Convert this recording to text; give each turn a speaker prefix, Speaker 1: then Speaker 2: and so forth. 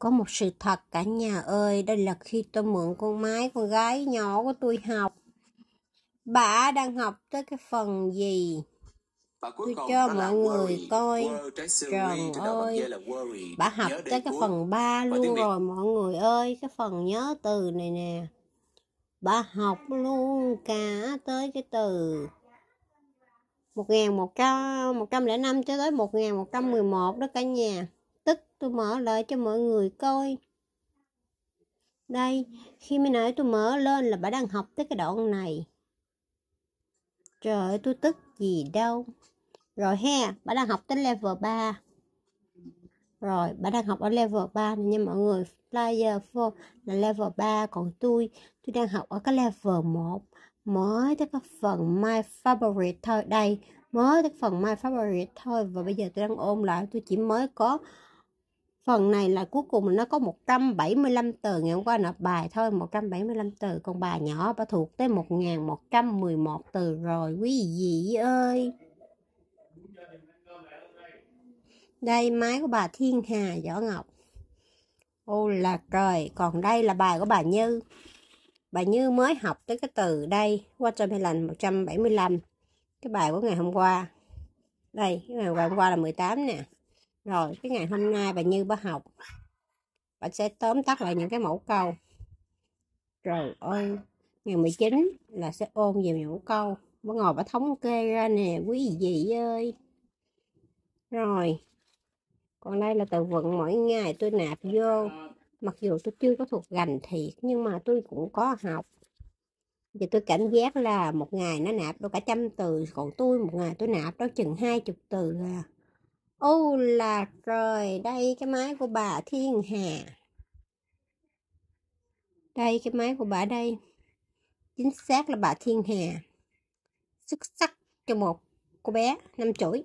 Speaker 1: Có một sự thật cả nhà ơi, đây là khi tôi mượn con máy con gái nhỏ của tôi học. Bà đang học tới cái phần gì? Tôi cho mọi người coi Trần ơi Bà học tới cái phần 3 luôn rồi mọi người ơi Cái phần nhớ từ này nè Bà học luôn cả tới cái từ 1100, 105 cho tới 1111 đó cả nhà tức tôi mở lại cho mọi người coi đây khi mới nãy tôi mở lên là bà đang học tới cái đoạn này trời ơi tôi tức gì đâu rồi he bà đang học tới level 3 rồi bà đang học ở level 3 nha mọi người flyer 4 là level 3 còn tôi tôi đang học ở cái level 1 mới tới cái phần my favorite thôi đây mới tới phần my favorite thôi và bây giờ tôi đang ôn lại tôi chỉ mới có phần này là cuối cùng nó có 175 từ ngày hôm qua nộp bài thôi 175 từ còn bà nhỏ bà thuộc tới 1111 từ rồi quý vị ơi đây máy của bà Thiên Hà Võ Ngọc ô là trời còn đây là bài của bà Như bà Như mới học tới cái từ đây qua cho mươi 175 cái bài của ngày hôm qua đây cái ngày hôm qua là 18 nè rồi cái ngày hôm nay bà như bà học bà sẽ tóm tắt lại những cái mẫu câu trời ơi ngày 19 là sẽ ôn về mẫu câu bà ngồi bà thống kê ra nè quý vị ơi rồi còn đây là từ vựng mỗi ngày tôi nạp vô mặc dù tôi chưa có thuộc gành thiệt nhưng mà tôi cũng có học và tôi cảm giác là một ngày nó nạp đâu cả trăm từ còn tôi một ngày tôi nạp đó chừng hai chục từ là ô là trời đây cái máy của bà thiên hà đây cái máy của bà đây chính xác là bà thiên hà xuất sắc cho một cô bé 5 tuổi